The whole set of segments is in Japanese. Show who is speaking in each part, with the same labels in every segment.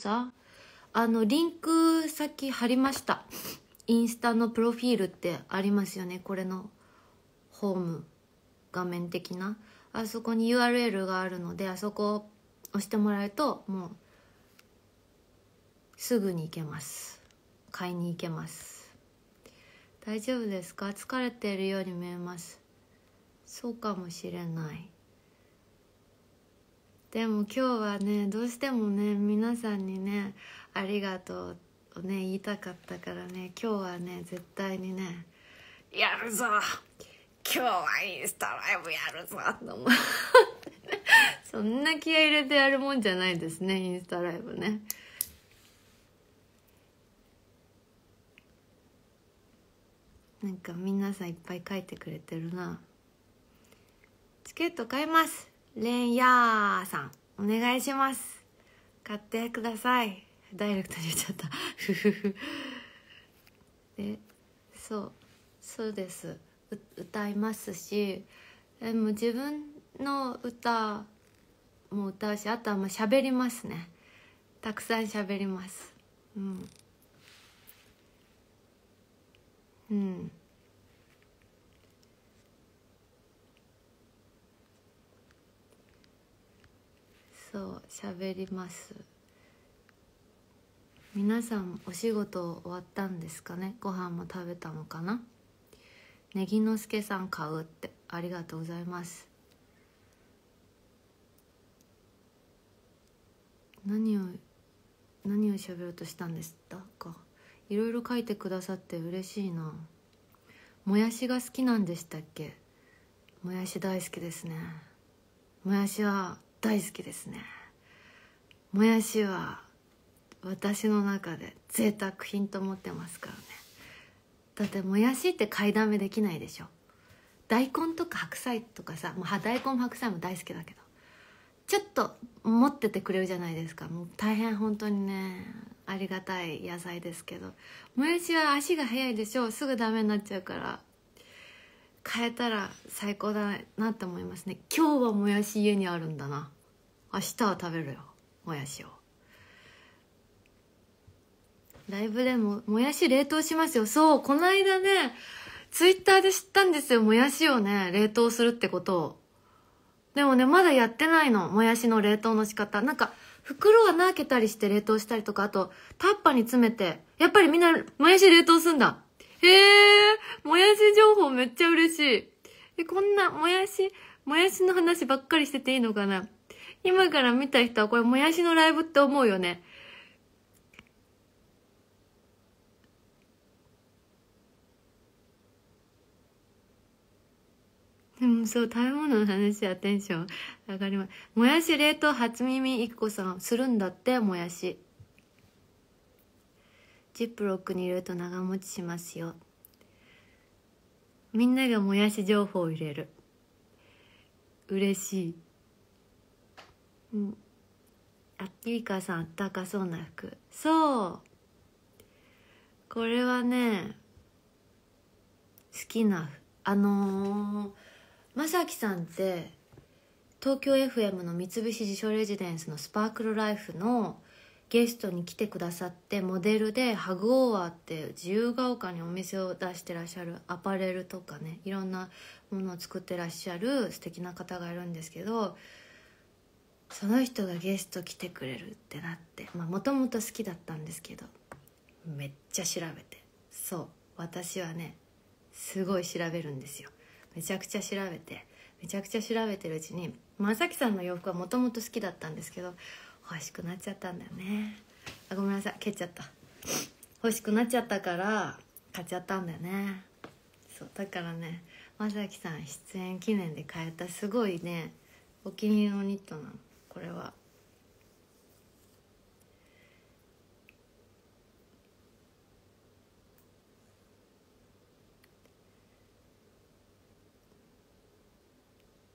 Speaker 1: さあのリンク先貼りましたインスタのプロフィールってありますよねこれのホーム画面的なあそこに URL があるのであそこを押してもらうともうすぐに行けます買いに行けます大丈夫ですか疲れているように見えますそうかもしれないでも今日はねどうしてもね皆さんにね「ありがとう」をね言いたかったからね今日はね絶対にね「やるぞ今日はインスタライブやるぞ」と思って、そんな気合入れてやるもんじゃないですねインスタライブね。なんか皆さんいっぱい書いてくれてるなチケット買いますレンヤーさん、お願いします。買ってください。ダイレクトに言っちゃった。ふふふ。で、そう、そうです。歌いますし、でも自分の歌も歌うし、あとはまあ喋りますね。たくさん喋ります。うん。うん。そう喋ります皆さんお仕事終わったんですかねご飯も食べたのかなねぎのすけさん買うってありがとうございます何を何を喋ろうとしたんですかいろいろ書いてくださって嬉しいなもやしが好きなんでしたっけもやし大好きですねもやしは大好きですねもやしは私の中で贅沢品と思ってますからねだってもやしって買いだめできないでしょ大根とか白菜とかさ、まあ、大根も白菜も大好きだけどちょっと持っててくれるじゃないですかもう大変本当にねありがたい野菜ですけどもやしは足が速いでしょすぐダメになっちゃうから変えたら最高だなって思いますね今日はもやし家にあるんだな明日は食べるよもやしをライブでももやし冷凍しますよそうこの間ねツイッターで知ったんですよもやしをね冷凍するってことをでもねまだやってないのもやしの冷凍の仕方なんか袋穴開けたりして冷凍したりとかあとタッパに詰めてやっぱりみんなもやし冷凍すんだ
Speaker 2: へえ
Speaker 1: もやし情報めっちゃ嬉しいえこんなもやしもやしの話ばっかりしてていいのかな今から見た人はこれもやしのライブって思うよね。でもそう、食べ物の話はテンション上がります。もやし冷凍初耳い個こさん、するんだって、もやし。ジップロックに入れると長持ちしますよ。みんながもやし情報を入れる。嬉しい。うんあゆいかさんあったかそうな服そうこれはね好きなあのー、まさきさんって東京 FM の三菱地所レジデンスのスパークルライフのゲストに来てくださってモデルでハグオーアって自由が丘にお店を出してらっしゃるアパレルとかねいろんなものを作ってらっしゃる素敵な方がいるんですけどその人がゲスト来てくれるってなってもともと好きだったんですけどめっちゃ調べてそう私はねすごい調べるんですよめちゃくちゃ調べてめちゃくちゃ調べてるうちに正輝さんの洋服はもともと好きだったんですけど欲しくなっちゃったんだよねあごめんなさい蹴っちゃった欲しくなっちゃったから買っちゃったんだよねそうだからね正輝さん出演記念で買えたすごいねお気に入りのニットなのこれは。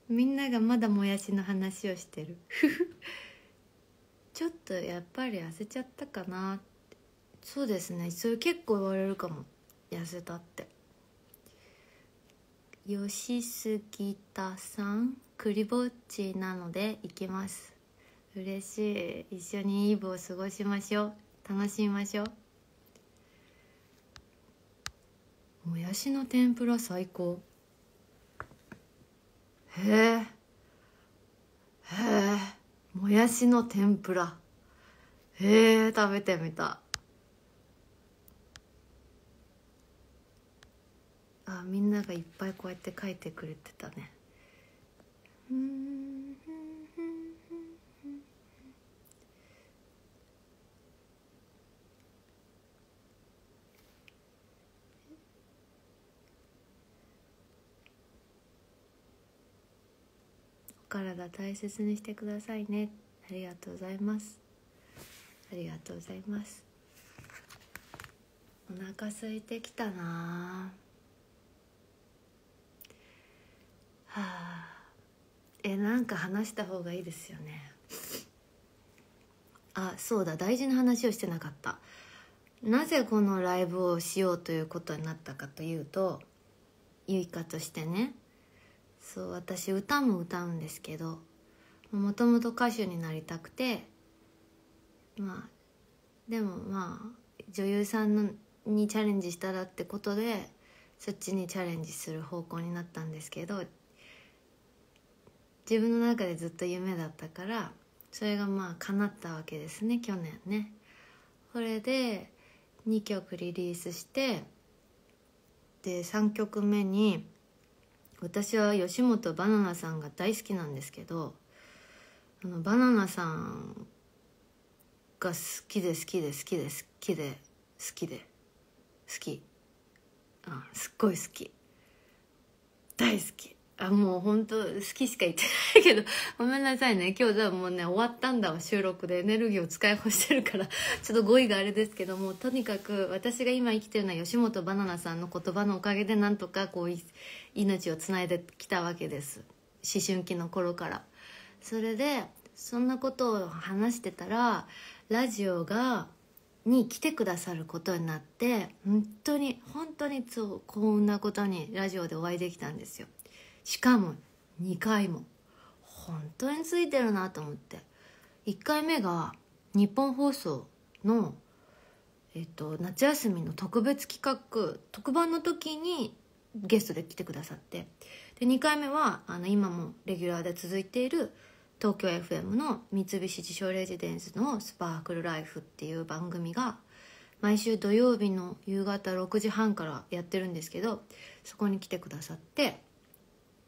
Speaker 1: みんながまだもやしの話をしてる ちょっとやっぱり痩せちゃったかなそうですねそれ結構言われるかも痩せたって吉杉田さんクリぼっちなので行きます嬉しい一緒にイーブを過ごしましょう楽しみましょうもやしの天ぷら最高へえへえもやしの天ぷらへえ食べてみたあみんながいっぱいこうやって書いてくれてたねお体大切にしてくださいねありがとうございますありがとうございますお腹空いてきたなはあえなんか話した方がいいですよねあそうだ大事な話をしてなかったなぜこのライブをしようということになったかというとゆいかとしてねそう私歌も歌うんですけどもともと歌手になりたくてまあでもまあ女優さんにチャレンジしたらってことでそっちにチャレンジする方向になったんですけど自分の中でずっと夢だったからそれがまあ叶ったわけですね去年ねこれで2曲リリースしてで3曲目に私は吉本ばななさんが大好きなんですけどあのバナナさんが好きで好きで好きで好きで好きで好きあすっごい好き大好きあもう本当好きしか言ってないけど ごめんなさいね今日じゃあもうね終わったんだわ収録でエネルギーを使い干してるから ちょっと語彙があれですけどもとにかく私が今生きてるのは吉本ばなナさんの言葉のおかげでなんとかこう命をつないできたわけです思春期の頃からそれでそんなことを話してたらラジオがに来てくださることになって本当に本当にそう幸運なことにラジオでお会いできたんですよしかも2回も本当についてるなと思って1回目が日本放送の、えっと、夏休みの特別企画特番の時にゲストで来てくださってで2回目はあの今もレギュラーで続いている東京 FM の三菱地所レジデンスの「スパークルライフ」っていう番組が毎週土曜日の夕方6時半からやってるんですけどそこに来てくださって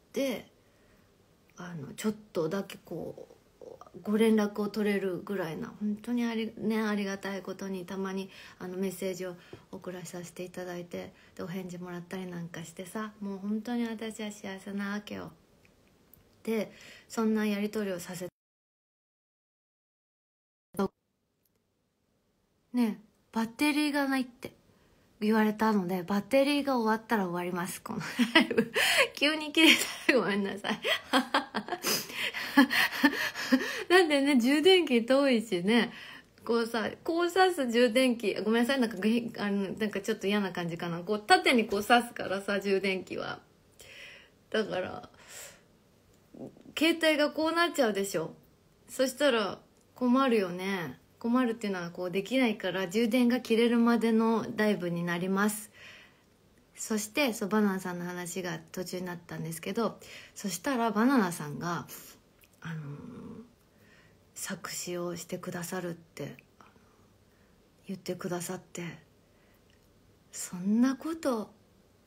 Speaker 1: ってあのちょっとだけこうご連絡を取れるぐらいな本当にあり,、ね、ありがたいことにたまにあのメッセージを送らさせていただいてでお返事もらったりなんかしてさもう本当に私は幸せなわけよ。でそんなやり取りをさせて。ねバッテリーがないって言われたので、バッテリーが終わったら終わります、このライブ。急に切れたらごめんなさい。なんでね、充電器遠いしね、こうさ、こう刺す充電器、ごめんなさい、なんか、あのなんかちょっと嫌な感じかな。こう、縦にこう刺すからさ、充電器は。だから、携帯がこうなっちゃうでしょ。そしたら困るよね。困るっていうのはこうできないから充電が切れるまでのライブになりますそしてそうバナナさんの話が途中になったんですけどそしたらバナナさんが、あのー、作詞をしてくださるって言ってくださってそんなこと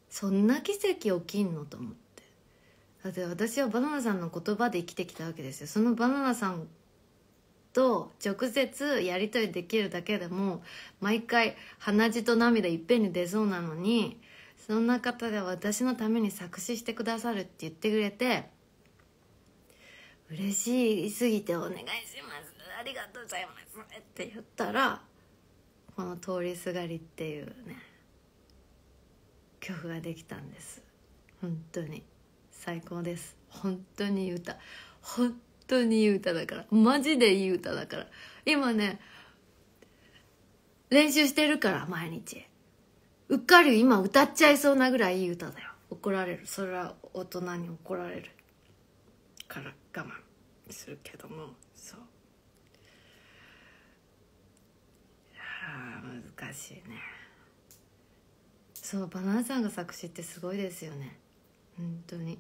Speaker 1: そんな奇跡起きんのと思ってだって私はバナナさんの言葉で生きてきたわけですよそのバナナさんと直接やり取りできるだけでも毎回鼻血と涙いっぺんに出そうなのにそんな方で私のために作詞してくださるって言ってくれて嬉しすぎて「お願いしますありがとうございます」って言ったらこの「通りすがり」っていうね曲ができたんです本当に最高です本当に歌本当にいい歌だからマジでいい歌だから今ね練習してるから毎日うっかり今歌っちゃいそうなぐらいいい歌だよ怒られるそれは大人に怒られるから我慢するけどもそういや難しいねそうバナナさんが作詞ってすごいですよね本当に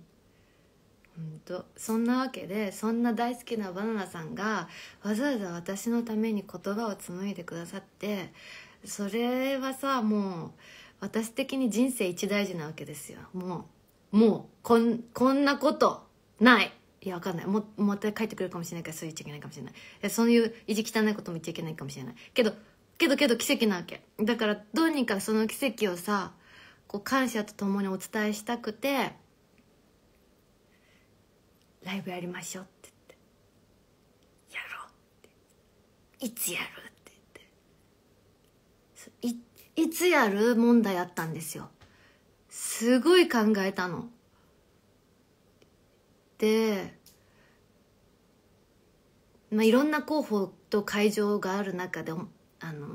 Speaker 1: うんとそんなわけでそんな大好きなバナナさんがわざわざ私のために言葉を紡いでくださってそれはさもう私的に人生一大事なわけですよもうもうこんこんなことないいやわかんないもまた帰ってくるかもしれないからそう言っちゃいけないかもしれないそういう意地汚いことも言っちゃいけないかもしれないけどけどけど奇跡なわけだからどうにかその奇跡をさこう感謝とともにお伝えしたくてライブやりましょう」って言って「やろう」って「いつやる?」って言っていつやる問題あったんですよすごい考えたのでまあ、いろんな候補と会場がある中で、あのー、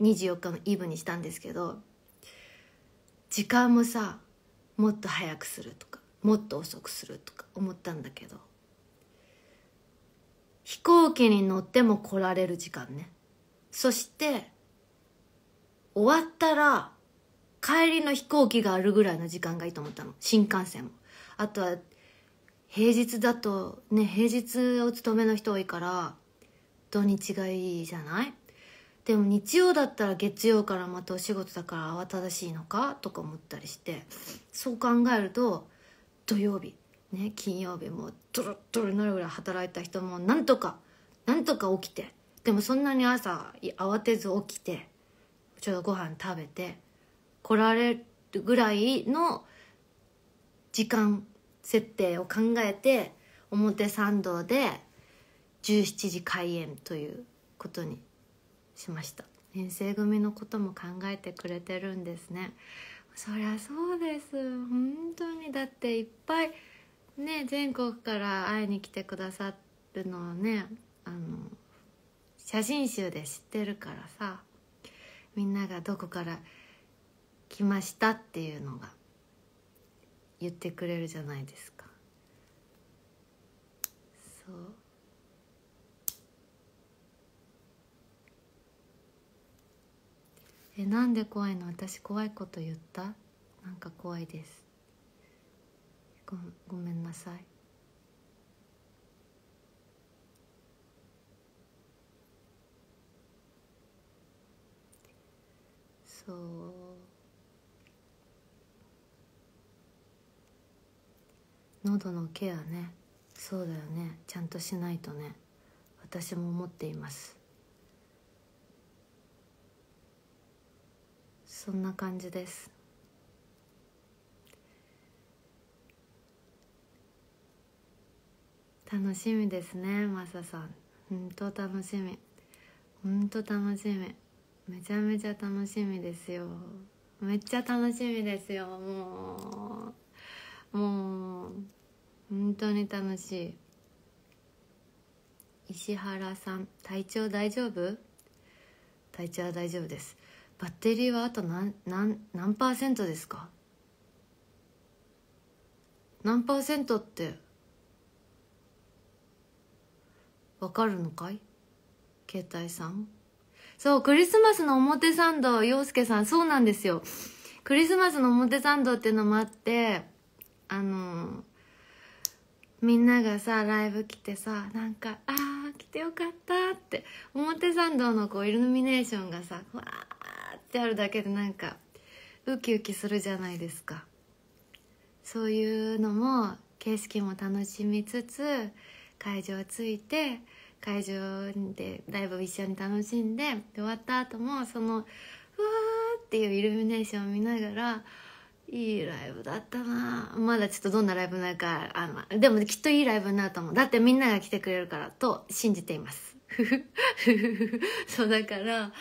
Speaker 1: 24日のイブにしたんですけど時間もさもっと早くするとかもっと遅くするとか思ったんだけど飛行機に乗っても来られる時間ねそして終わったら帰りの飛行機があるぐらいの時間がいいと思ったの新幹線もあとは平日だとね平日お勤めの人多いから土日がいいじゃないでも日曜だったら月曜からまたお仕事だから慌ただしいのかとか思ったりしてそう考えると土曜日、ね、金曜日もうドロッドロになるぐらい働いた人もなんとかなんとか起きてでもそんなに朝慌てず起きてちょうどご飯食べて来られるぐらいの時間設定を考えて表参道で17時開演ということにしました。編成組のことも考えてくれてるんですねそりゃそうです本当にだっていっぱいね全国から会いに来てくださるのをねあの写真集で知ってるからさみんながどこから来ましたっていうのが言ってくれるじゃないですかそうえなんで怖いの私怖いこと言ったなんか怖いですごごめんなさいそう喉のケアねそうだよねちゃんとしないとね私も思っていますそんな感じです楽しみですねマサさん本当楽しみ本当楽しみめちゃめちゃ楽しみですよめっちゃ楽しみですよもうもう本当に楽しい石原さん体調大丈夫体調は大丈夫ですバッテリーはあと何何何パーセントですか何パーセントってわかるのかい携帯さんそうクリスマスの表参道洋介さんそうなんですよクリスマスの表参道っていうのもあってあのみんながさライブ来てさなんか「ああ来てよかった」って表参道のこうイルミネーションがさわってあるだけでなんかウキウキするじゃないですかそういうのも景色も楽しみつつ会場着いて会場でライブを一緒に楽しんで終わった後もそのうわーっていうイルミネーションを見ながらいいライブだったなまだちょっとどんなライブになるかあのでもきっといいライブになると思うだってみんなが来てくれるからと信じていますそうだから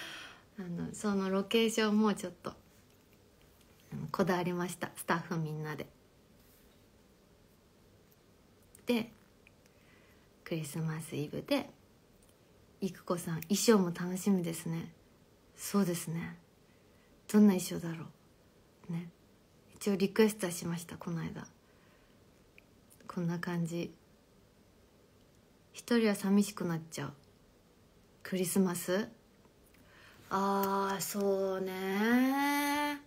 Speaker 1: あのそのロケーションもちょっとこだわりましたスタッフみんなで。でクリスマスイブで育子さん衣装も楽しみですねそうですねどんな衣装だろうね一応リクエストはしましたこの間こんな感じ一人は寂しくなっちゃうクリスマスああそうね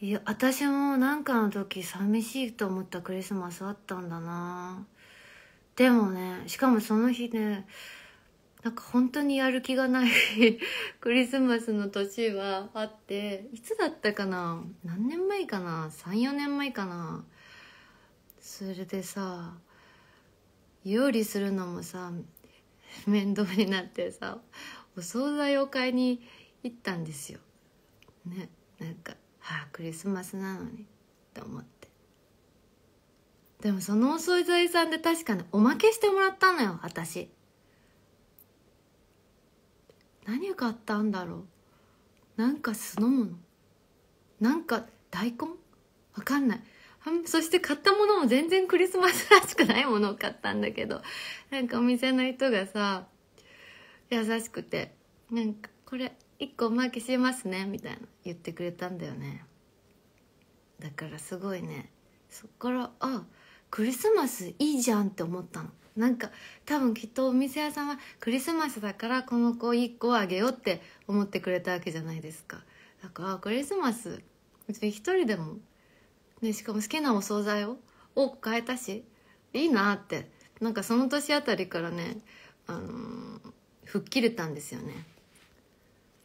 Speaker 1: いや私もなんかの時寂しいと思ったクリスマスあったんだなでもねしかもその日ねなんか本当にやる気がない クリスマスの年はあっていつだったかな何年前かな34年前かなそれでさ料理するのもさ 面倒になってさお惣菜を買いに行ったんですよねなんかはあクリスマスなのにって思ってでもそのお惣菜さんで確かにおまけしてもらったのよ私何買ったんだろうなんか酢の物なんか大根わかんないそして買ったものも全然クリスマスらしくないものを買ったんだけど、なんかお店の人がさ、優しくて、なんかこれ1個おまけしますね、みたいな言ってくれたんだよね。だからすごいね、そっから、あ、クリスマスいいじゃんって思ったの。なんか多分きっとお店屋さんはクリスマスだからこの子1個あげようって思ってくれたわけじゃないですか。だからクリスマス別に一人でもね、しかも好きなお惣菜を多く買えたしいいなってなんかその年あたりからね、あのー、吹っ切れたんですよね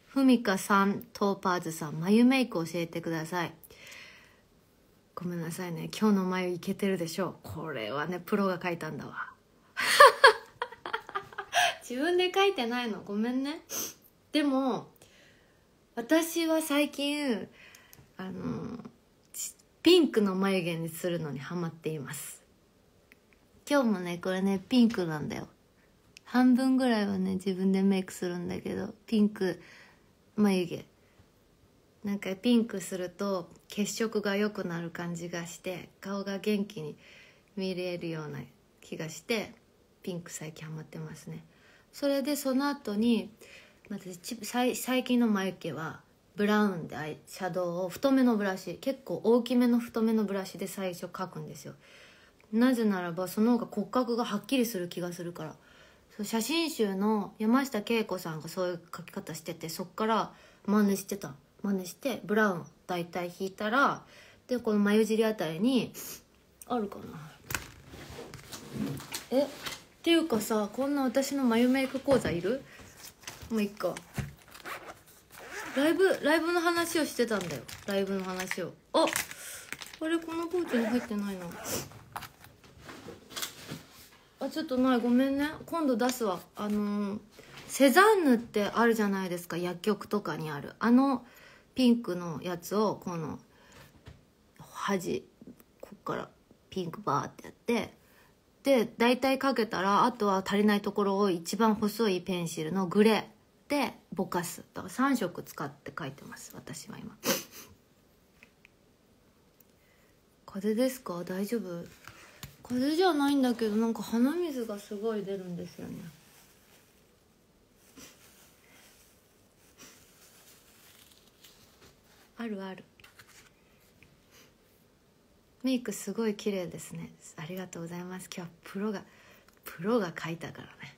Speaker 1: ふみかさんトーパーズさん眉メイク教えてくださいごめんなさいね今日の眉いけてるでしょうこれはねプロが描いたんだわ 自分で描いてないのごめんねでも私は最近あのーピンクの眉毛にするのにハマっています今日もねこれねピンクなんだよ半分ぐらいはね自分でメイクするんだけどピンク眉毛なんかピンクすると血色が良くなる感じがして顔が元気に見れるような気がしてピンク最近ハマってますねそれでその後に私最近の眉毛はブラウンでアイシャドウを太めのブラシ結構大きめの太めのブラシで最初描くんですよなぜならばその方が骨格がはっきりする気がするからそう写真集の山下恵子さんがそういう描き方しててそっから真似してた真似してブラウン大体引いたらでこの眉尻あたりにあるかなえっていうかさこんな私の眉メイク講座いるもういっかライブライブの話をしてたんだよライブの話をああれこのポーチに入ってないなあちょっとないごめんね今度出すわあのー、セザンヌってあるじゃないですか薬局とかにあるあのピンクのやつをこの端こっからピンクバーってやってで大体かけたらあとは足りないところを一番細いペンシルのグレーってぼかすだから3色使って書いてます私は今風邪ですか大丈夫風邪じゃないんだけどなんか鼻水がすごい出るんですよねあるあるメイクすごい綺麗ですねありがとうございます今日はプロがプロが描いたからね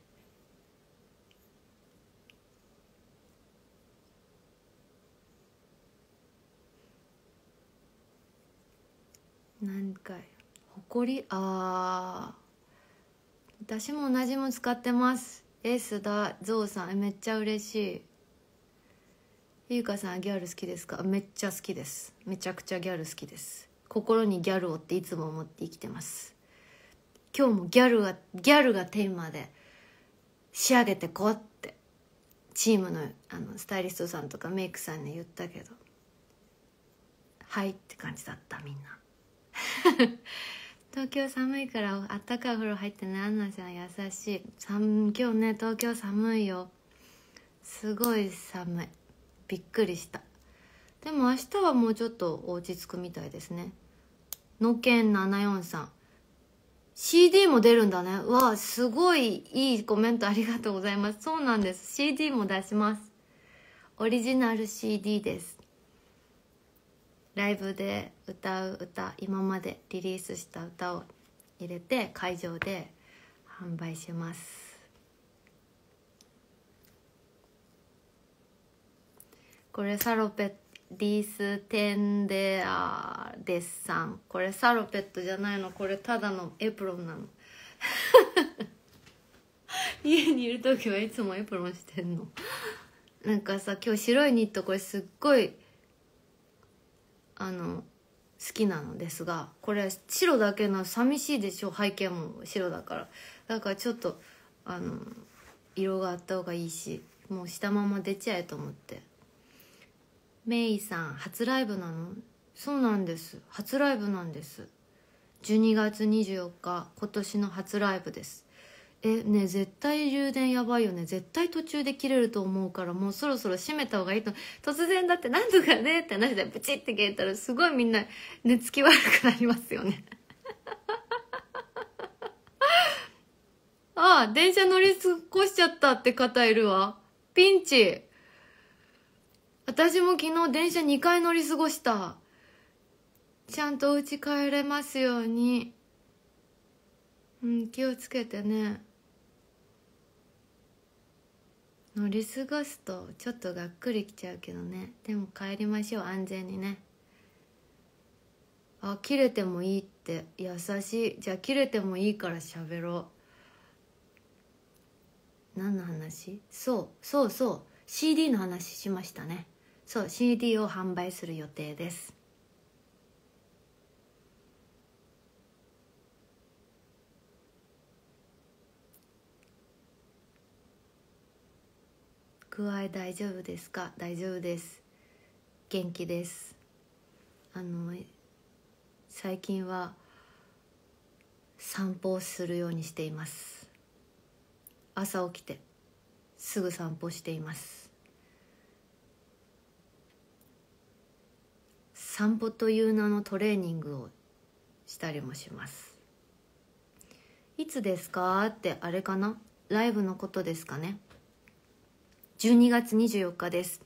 Speaker 1: 何回ほこりあ私も同じも使ってますエースだゾウさんめっちゃ嬉しいゆうかさんギャル好きですかめっちゃ好きですめちゃくちゃギャル好きです心にギャルをっていつも思って生きてます今日もギャルがギャルがテーマで仕上げてこうってチームのあのスタイリストさんとかメイクさんに言ったけど「はい」って感じだったみんな。東京寒いからあったかいお風呂入ってねアンナちゃん優しい今日ね東京寒いよすごい寒いびっくりしたでも明日はもうちょっと落ち着くみたいですねのけん743 CD も出るんだねわあすごいいいコメントありがとうございますそうなんです CD も出しますオリジナル CD ですライブで歌う歌今までリリースした歌を入れて会場で販売しますこれサロペリース・テンデアデッサンこれサロペットじゃないのこれただのエプロンなの 家にいる時はいつもエプロンしてんのなんかさ今日白いニットこれすっごいあの好きなのですがこれ白だけの寂しいでしょ背景も白だからだからちょっとあの色があった方がいいしもうしたまま出ちゃえと思ってメイさん初ライブなのそうなんです初ライブなんです12月24日今年の初ライブですえね絶対充電やばいよね絶対途中で切れると思うからもうそろそろ閉めた方がいいと突然だってなんとかねって話でプチって切れたらすごいみんな寝つき悪くなりますよね ああ電車乗り過ごしちゃったって方いるわピンチ私も昨日電車2回乗り過ごしたちゃんとお家帰れますようにうん気をつけてね乗り過ごすとちょっとがっくりきちゃうけどねでも帰りましょう安全にねあ切れてもいいって優しいじゃあ切れてもいいから喋ろう何の話そうそうそう CD の話しましたねそう CD を販売する予定です具合大丈夫ですか大丈夫です元気ですあの最近は散歩をするようにしています朝起きてすぐ散歩しています散歩という名のトレーニングをしたりもしますいつですかってあれかなライブのことですかね12月24日です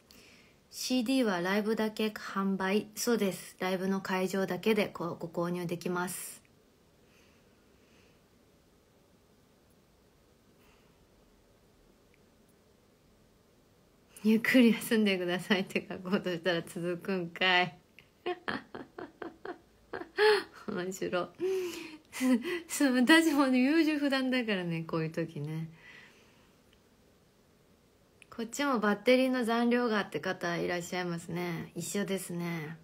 Speaker 1: CD はライブだけ販売そうですライブの会場だけでご購入できますゆっくり休んでくださいって書こうとしたら続くんかい面白い私も優柔不断だからねこういう時ねこっちもバッテリーの残量がって方いらっしゃいますね一緒ですね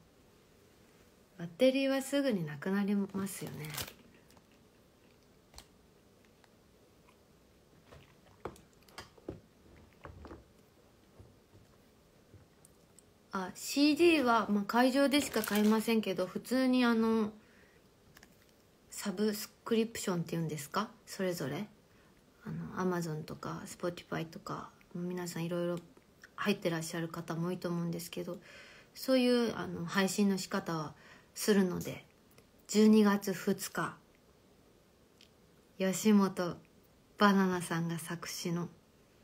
Speaker 1: バッテリーはすぐになくなりますよねあ CD は、まあ、会場でしか買いませんけど普通にあのサブスクリプションっていうんですかそれぞれあのゾンとか Spotify とか皆さんいろいろ入ってらっしゃる方も多いと思うんですけどそういうあの配信の仕方はするので12月2日吉本バナナさんが作詞の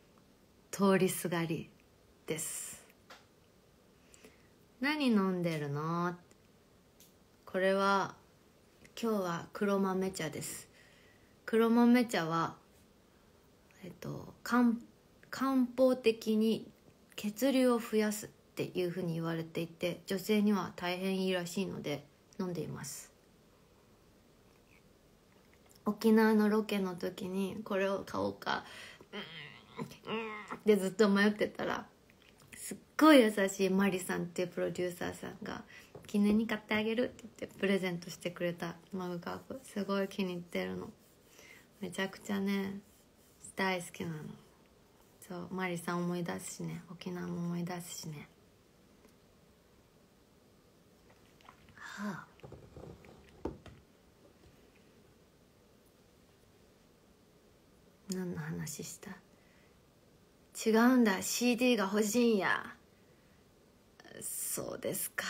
Speaker 1: 「通りすがり」です何飲んでるのこれは今日は黒豆茶です黒豆茶はえっと漢漢方的に血流を増やすっていうふうに言われていて女性には大変いいらしいので飲んでいます沖縄のロケの時にこれを買おうかでずっと迷ってたらすっごい優しいマリさんっていうプロデューサーさんが「記念に買ってあげる」って言ってプレゼントしてくれたマグカップすごい気に入ってるのめちゃくちゃね大好きなのそうマリさん思い出すしね沖縄も思い出すしねはあ何の話した違うんだ CD が欲しいんやそうですか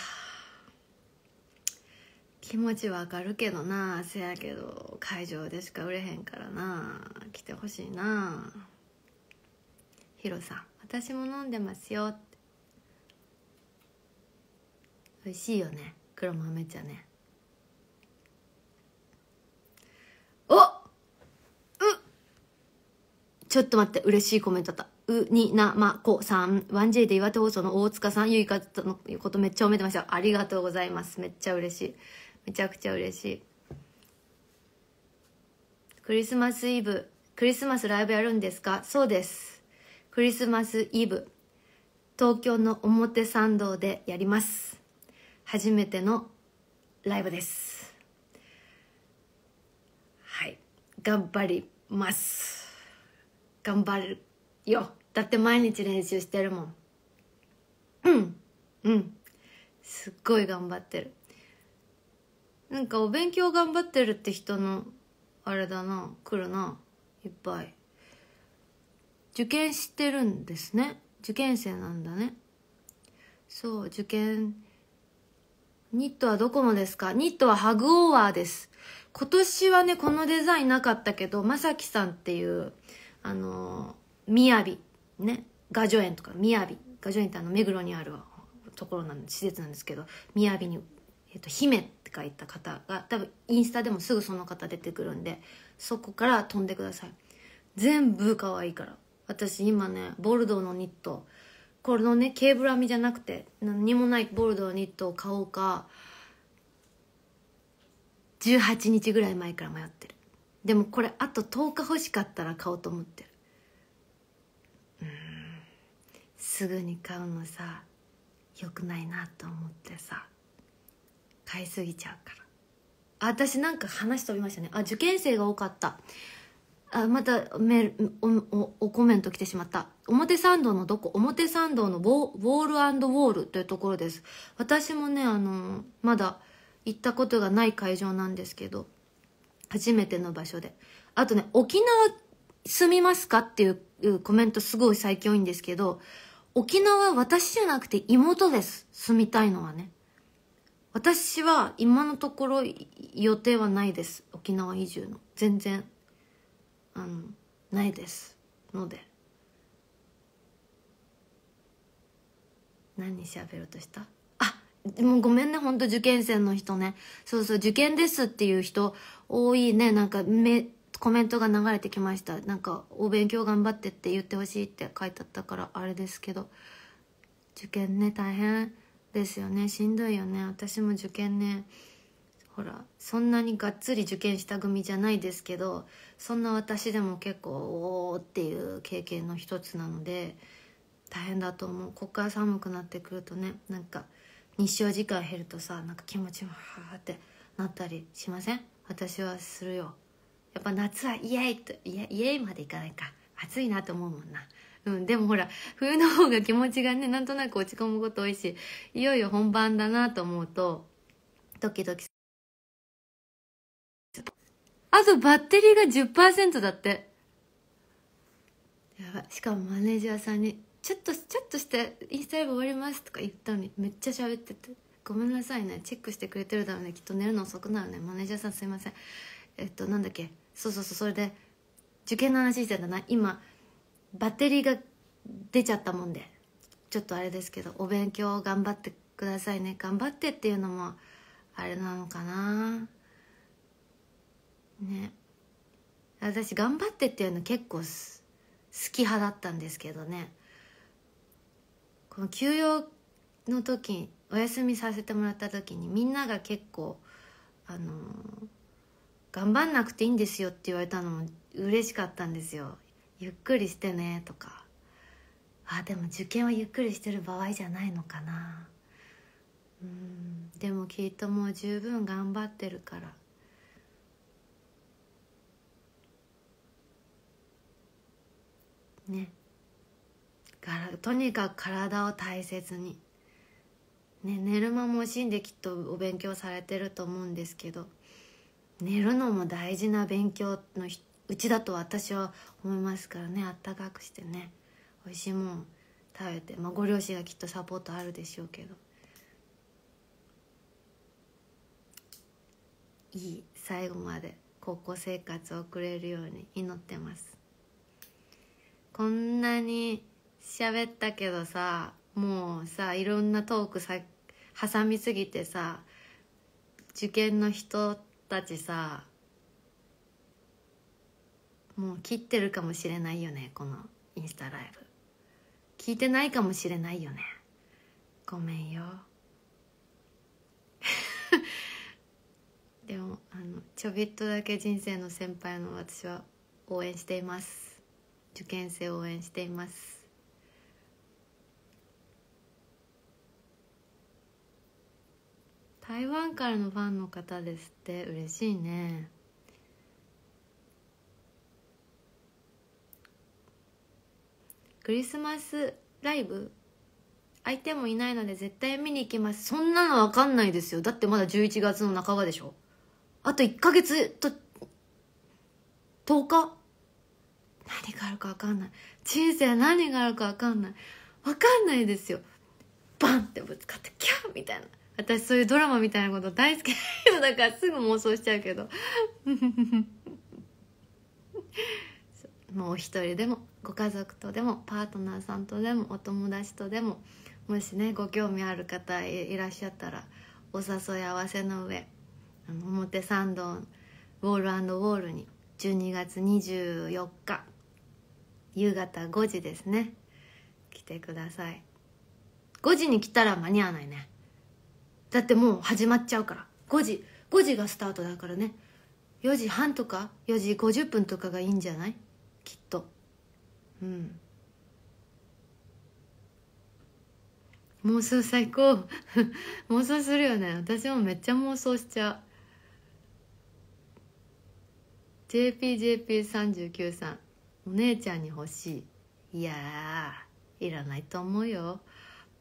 Speaker 1: 気持ちわかるけどなせやけど会場でしか売れへんからな来てほしいなヒロさん私も飲んでますよって美味しいよね黒豆茶ねおうちょっと待って嬉しいコメントだったうになまこさん 1J で岩手放送の大塚さんゆいかとのことめっちゃ褒めてましたありがとうございますめっちゃ嬉しいめちゃくちゃ嬉しいクリスマスイブクリスマスライブやるんですかそうですクリスマスイブ東京の表参道でやります初めてのライブですはい頑張ります頑張るよだって毎日練習してるもんうんうんすっごい頑張ってるなんかお勉強頑張ってるって人のあれだな来るないっぱい受験してるんですね受験生なんだねそう受験ニットはどこもですかニットはハグオーワーです今年はねこのデザインなかったけどまさきさんっていうあのみやびねガジ雅エンとかみやびガジ雅エンってあの目黒にあるところなん施設なんですけどみやびに、えっと「姫」って書いた方が多分インスタでもすぐその方出てくるんでそこから飛んでください全部可愛いから私今ねボルドーのニットこれのねケーブル編みじゃなくて何もないボルドーのニットを買おうか18日ぐらい前から迷ってるでもこれあと10日欲しかったら買おうと思ってるうんすぐに買うのさよくないなと思ってさ買いすぎちゃうから私なんか話飛びましたねあ受験生が多かったあ、またメお、お、おコメント来てしまった。表参道のどこ表参道のボウォールウォールというところです。私もね、あのまだ行ったことがない会場なんですけど、初めての場所で。あとね、沖縄住みますかっていうコメントすごい最近多いんですけど、沖縄は私じゃなくて妹です。住みたいのはね。私は今のところ予定はないです。沖縄移住の。全然。あのないですので何しゃべろうとしたあもうごめんねほんと受験生の人ねそうそう受験ですっていう人多いねなんかめコメントが流れてきましたなんかお勉強頑張ってって言ってほしいって書いてあったからあれですけど受験ね大変ですよねしんどいよね私も受験ねほらそんなにがっつり受験した組じゃないですけどそんな私でも結構おおっていう経験の一つなので大変だと思うこっから寒くなってくるとねなんか日照時間減るとさなんか気持ちもはーってなったりしません私はするよやっぱ夏はイエイとイイイエイまでいかないか暑いなと思うもんなうん、でもほら冬の方が気持ちがねなんとなく落ち込むこと多いしいよいよ本番だなと思うとドキドキあとバッテリーが10%だって。やばい。しかもマネージャーさんに、ちょっと、ちょっとして、インスタライブ終わりますとか言ったのに、めっちゃ喋ってて。ごめんなさいね。チェックしてくれてるだろうね。きっと寝るの遅くなるね。マネージャーさんすいません。えっと、なんだっけ。そうそうそう、それで、受験の話してたな。今、バッテリーが出ちゃったもんで。ちょっとあれですけど、お勉強頑張ってくださいね。頑張ってっていうのも、あれなのかなね私頑張ってっていうの結構好き派だったんですけどねこの休養の時お休みさせてもらった時にみんなが結構あの頑張んなくていいんですよって言われたのも嬉しかったんですよゆっくりしてねとかあでも受験はゆっくりしてる場合じゃないのかなうんでもきっともう十分頑張ってるからねからとにかく体を大切に、ね、寝る間も惜しんできっとお勉強されてると思うんですけど寝るのも大事な勉強のうちだと私は思いますからねあったかくしてね美味しいもん食べて、まあ、ご両親がきっとサポートあるでしょうけどいい最後まで高校生活を送れるように祈ってますこんなに喋ったけどさもうさいろんなトークさ挟みすぎてさ受験の人たちさもう切ってるかもしれないよねこのインスタライブ聞いてないかもしれないよねごめんよ でもあのちょびっとだけ人生の先輩の私は応援しています受験生を応援しています台湾からのファンの方ですって嬉しいねクリスマスライブ相手もいないので絶対見に行きますそんなの分かんないですよだってまだ11月の半ばでしょあと1ヶ月と10日何があるか分かんない人生何があるか分かんない分かんないですよバンってぶつかってキャーみたいな私そういうドラマみたいなこと大好きな人だからすぐ妄想しちゃうけどもう一人でもご家族とでもパートナーさんとでもお友達とでももしねご興味ある方いらっしゃったらお誘い合わせの上表参道ウォールウォールに12月24日夕方5時ですね来てください5時に来たら間に合わないねだってもう始まっちゃうから5時5時がスタートだからね4時半とか4時50分とかがいいんじゃないきっとうん妄想最高 妄想するよね私もめっちゃ妄想しちゃう JPJP39 さんお姉ちゃんに欲しいいやいらないと思うよ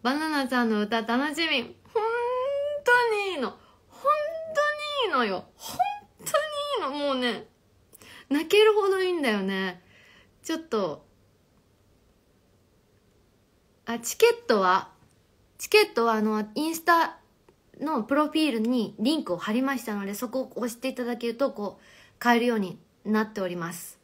Speaker 1: バナナちゃんの歌楽しみ本当にいいの本当にいいのよ本当にいいのもうね泣けるほどいいんだよねちょっとあチケットはチケットはあのインスタのプロフィールにリンクを貼りましたのでそこを押していただけるとこう買えるようになっております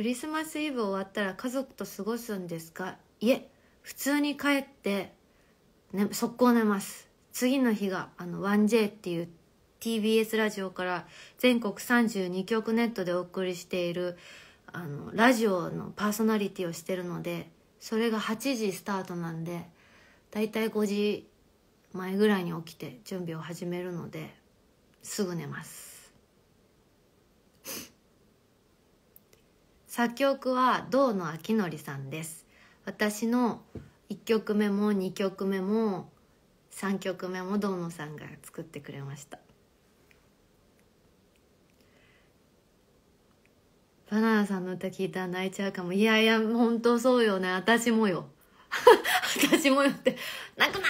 Speaker 1: クリスマスイブ終わったら家族と過ごすんですかいえ普通に帰って、ね、速攻寝ます次の日があの 1J っていう TBS ラジオから全国32局ネットでお送りしているあのラジオのパーソナリティをしてるのでそれが8時スタートなんでだいたい5時前ぐらいに起きて準備を始めるのですぐ寝ます作曲は堂野明則さんです私の1曲目も2曲目も3曲目も堂野さんが作ってくれましたバナナさんの歌聞いたら泣いちゃうかもいやいや本当そうよね私もよ 私もよって泣くな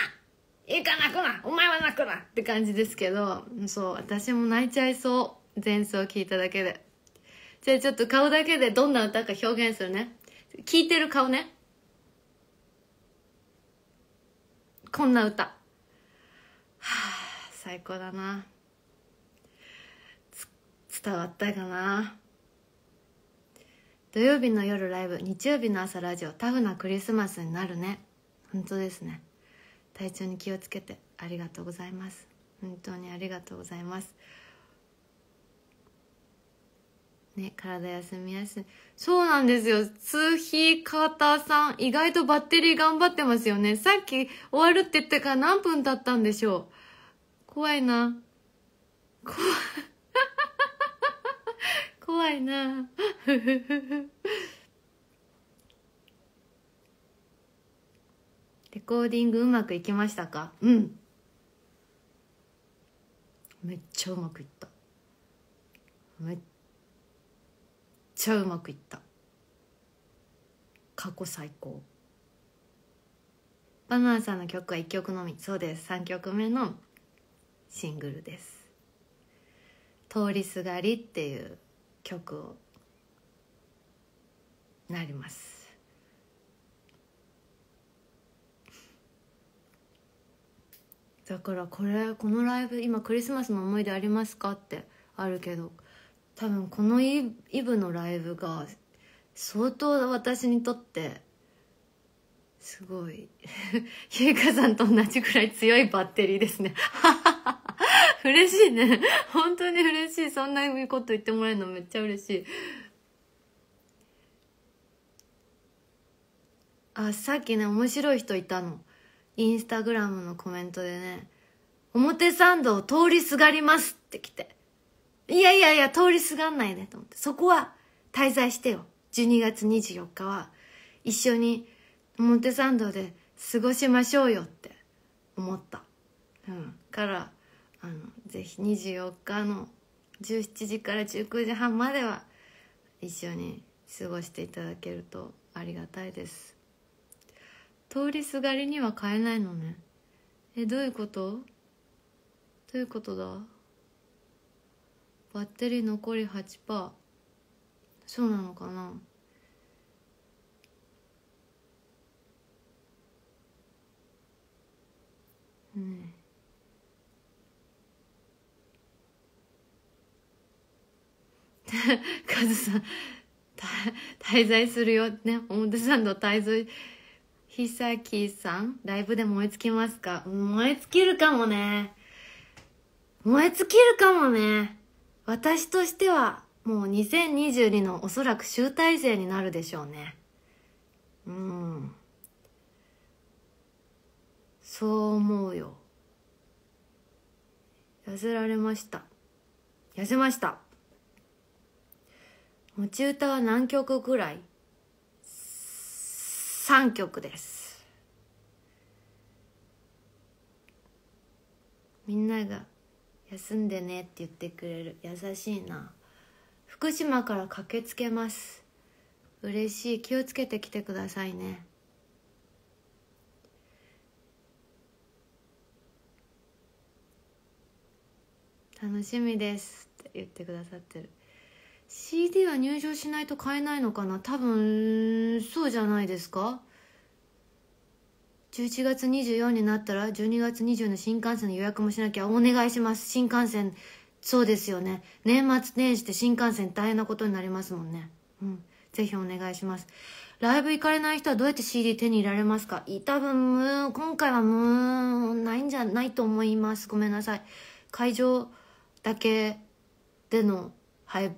Speaker 1: いいか泣くなお前は泣くなって感じですけどそう私も泣いちゃいそう前奏を聞いただけで。じゃあちょっと顔だけでどんな歌か表現するね。聴いてる顔ね。こんな歌。はあ、最高だな。伝わったかな。土曜日の夜ライブ、日曜日の朝ラジオ、タフなクリスマスになるね。本当ですね。体調に気をつけてありがとうございます。本当にありがとうございます。ね、体休みやすい。そうなんですよ。通ひかたさん、意外とバッテリー頑張ってますよね。さっき終わるって言ってから何分経ったんでしょう。怖いな。怖い。怖いな。レコーディングうまくいきましたかうん。めっちゃうまくいった。めっちゃうまくいった過去最高バナナさんの曲は1曲のみそうです3曲目のシングルです「通りすがり」っていう曲をなりますだからこれこのライブ今クリスマスの思い出ありますかってあるけど多分このイブのライブが相当私にとってすごいゆ 香かさんと同じくらい強いバッテリーですね 嬉しいね本当に嬉しいそんなこと言ってもらえるのめっちゃ嬉しいあさっきね面白い人いたのインスタグラムのコメントでね「表参道通りすがります」って来ていやいやいや、通りすがんないでと思って。そこは滞在してよ。12月24日は一緒に表参道で過ごしましょうよって思った。うん。から、あの、ぜひ24日の17時から19時半までは一緒に過ごしていただけるとありがたいです。通りすがりには買えないのね。え、どういうことどういうことだバッテリー残り8%そうなのかなうん カズさん滞在するよね表参道滞在ひさきさんライブで燃え尽きますか燃え尽きるかもね燃え尽きるかもね私としてはもう2022のおそらく集大成になるでしょうねうんそう思うよ痩せられました痩せました持ち歌は何曲ぐらい ?3 曲ですみんなが休んでねって言ってくれる優しいな福島から駆けつけます嬉しい気をつけてきてくださいね楽しみですって言ってくださってる CD は入場しないと買えないのかな多分そうじゃないですか11月24になったら12月20の新幹線の予約もしなきゃお願いします新幹線そうですよね年末年始って新幹線大変なことになりますもんねうんぜひお願いしますライブ行かれない人はどうやって CD 手に入れられますか多分ムー今回はムーないんじゃないと思いますごめんなさい会場だけでの販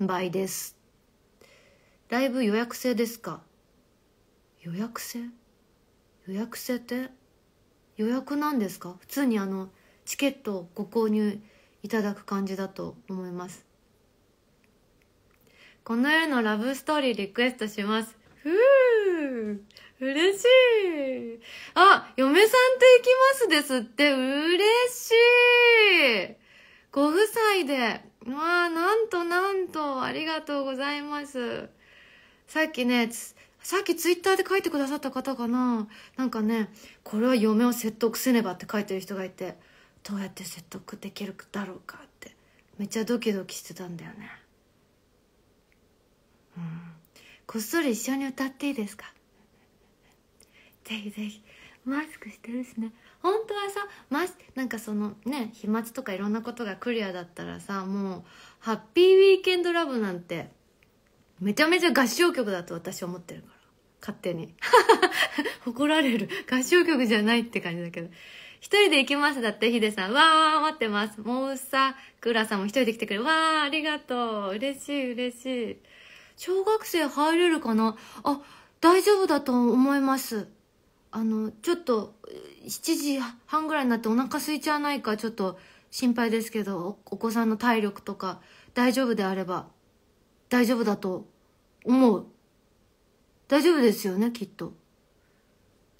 Speaker 1: 売ですライブ予約制ですか予約制予約制って予約なんですか普通にあのチケットをご購入いただく感じだと思いますこの世のラブストーリーリクエストしますふう嬉しいあ嫁さんと行きますですって嬉しいご夫妻でわあなんとなんとありがとうございますさっきねさっきツイッターで書いてくださった方かななんかね、これは嫁を説得せねばって書いてる人がいて、どうやって説得できるだろうかって、めっちゃドキドキしてたんだよね。うん。こっそり一緒に歌っていいですかぜひぜひ。マスクしてるしね。本当はさ、マス、なんかそのね、飛沫とかいろんなことがクリアだったらさ、もう、ハッピーウィーケンドラブなんて、めちゃめちゃ合唱曲だと私は思ってるから。勝手に。怒られる。合唱曲じゃないって感じだけど。一人で行きます。だって、ヒデさん。わー、待ってます。もうさ、クらラさんも一人で来てくれる。わー、ありがとう。嬉しい、嬉しい。小学生入れるかなあ、大丈夫だと思います。あの、ちょっと、7時半ぐらいになってお腹空いちゃわないか、ちょっと心配ですけど、お子さんの体力とか、大丈夫であれば、大丈夫だと思う。大丈夫ですよねきっと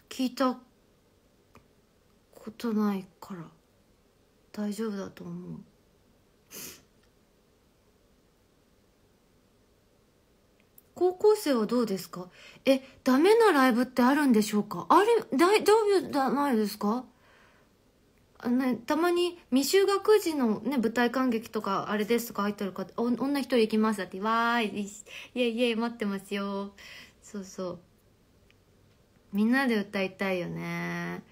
Speaker 1: 聞いたことないから大丈夫だと思う高校生はどうですかえダメなライブってあるんでしょうかあれ大丈夫じゃないですかあね、たまに未就学児の、ね、舞台観劇とかあれですとか入ってるか女一人行きますだって「わーいイエイイエイ待ってますよ」そうそうみんなで歌いたいよね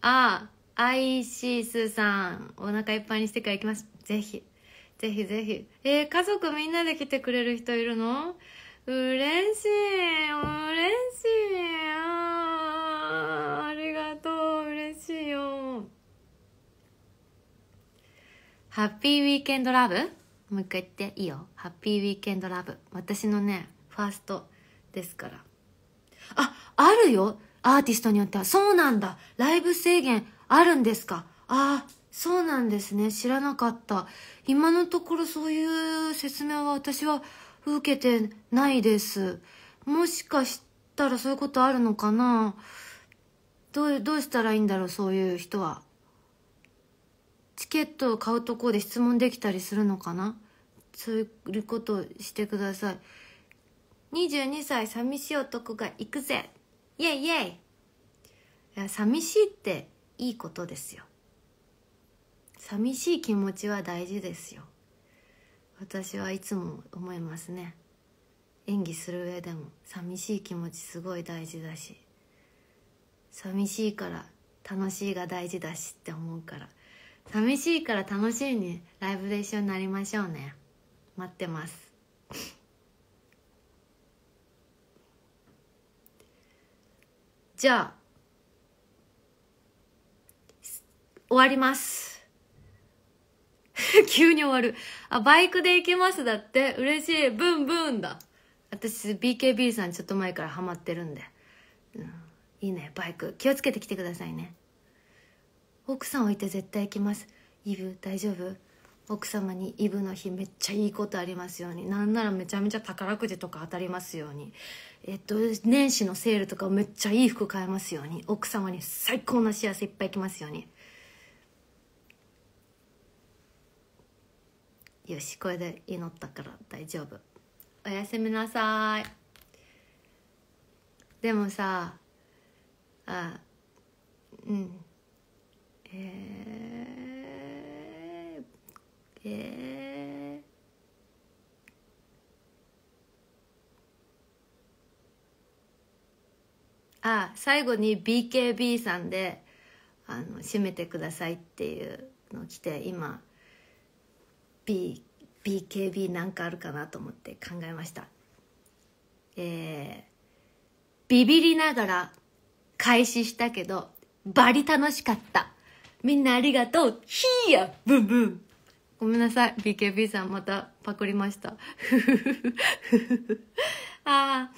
Speaker 1: ああシースーさんお腹いっぱいにしてから行きますぜひぜひぜひえー、家族みんなで来てくれる人いるの嬉しい嬉しいあありがとう嬉しいよハッピーウィーケンドラブもう一回言っていいよハッピーウィーケンドラブ私のねファーストですから。あ、あるよアーティストによっては。そうなんだライブ制限あるんですかああ、そうなんですね。知らなかった。今のところそういう説明は私は受けてないです。もしかしたらそういうことあるのかなどう、どうしたらいいんだろう、そういう人は。チケットを買うとこで質問できたりするのかなそういうことをしてください。22歳寂しい男が行くぜイェイイェイいや寂しいっていいことですよ寂しい気持ちは大事ですよ私はいつも思いますね演技する上でも寂しい気持ちすごい大事だし寂しいから楽しいが大事だしって思うから寂しいから楽しいにライブで一緒になりましょうね待ってますじゃあ、終わります。急に終わる。あ、バイクで行けますだって。嬉しい。ブンブンだ。私、BKB さんちょっと前からハマってるんで。うん、いいね、バイク。気をつけて来てくださいね。奥さん置いて絶対行きます。イブ、大丈夫奥様にイブの日めっちゃいいことありますようになんならめちゃめちゃ宝くじとか当たりますようにえっと年始のセールとかめっちゃいい服買えますように奥様に最高な幸せいっぱい来ますようによしこれで祈ったから大丈夫おやすみなさいでもさあうんえーえーあ最後に BKB さんであの締めてくださいっていうの来て今 B BKB なんかあるかなと思って考えましたえー、ビビりながら開始したけどバリ楽しかったみんなありがとうヒーヤブンブンごめんなさい。BKB さんまたパクりました。ああ、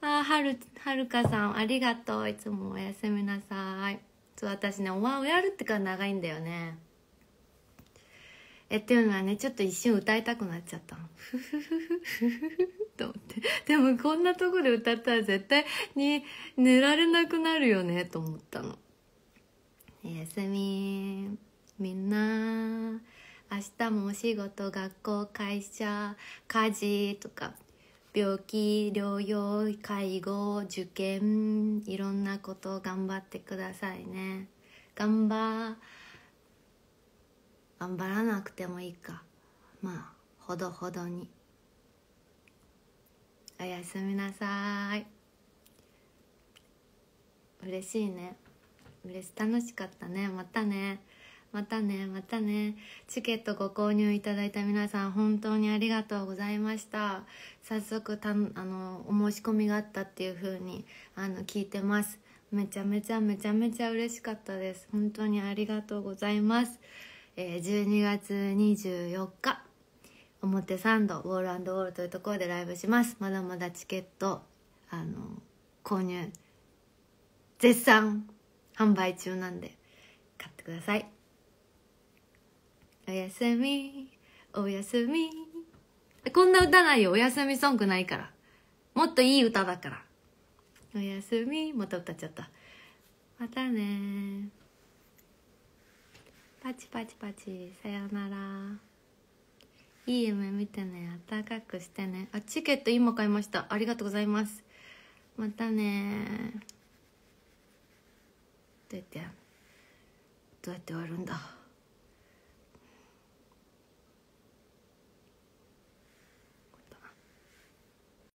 Speaker 1: あはる、はるかさんありがとう。いつもおやすみなさい。そう、私ね、おわをやるってから長いんだよね。え、っていうのはね、ちょっと一瞬歌いたくなっちゃったの。ふふふふふと思って。でもこんなとこで歌ったら絶対に寝られなくなるよね、と思ったの。おやすみみんな。明日もお仕事学校会社家事とか病気療養介護受験いろんなことを頑張ってくださいね頑張頑張らなくてもいいかまあほどほどにおやすみなさい嬉しいね嬉し楽しかったねまたねまたねまたねチケットご購入いただいた皆さん本当にありがとうございました早速たあのお申し込みがあったっていう風にあの聞いてますめちゃめちゃめちゃめちゃ嬉しかったです本当にありがとうございます、えー、12月24日表参道ウォールウォールというところでライブしますまだまだチケットあの購入絶賛販売中なんで買ってくださいおやすみ、おやすみ。こんな歌ないよ。おやすみソングないから。もっといい歌だから。おやすみ。また歌っちゃった。またねパチパチパチ。さよなら。いい夢見てね。あったかくしてね。あ、チケット今買いました。ありがとうございます。またねどうやって、どうやって終わるんだ。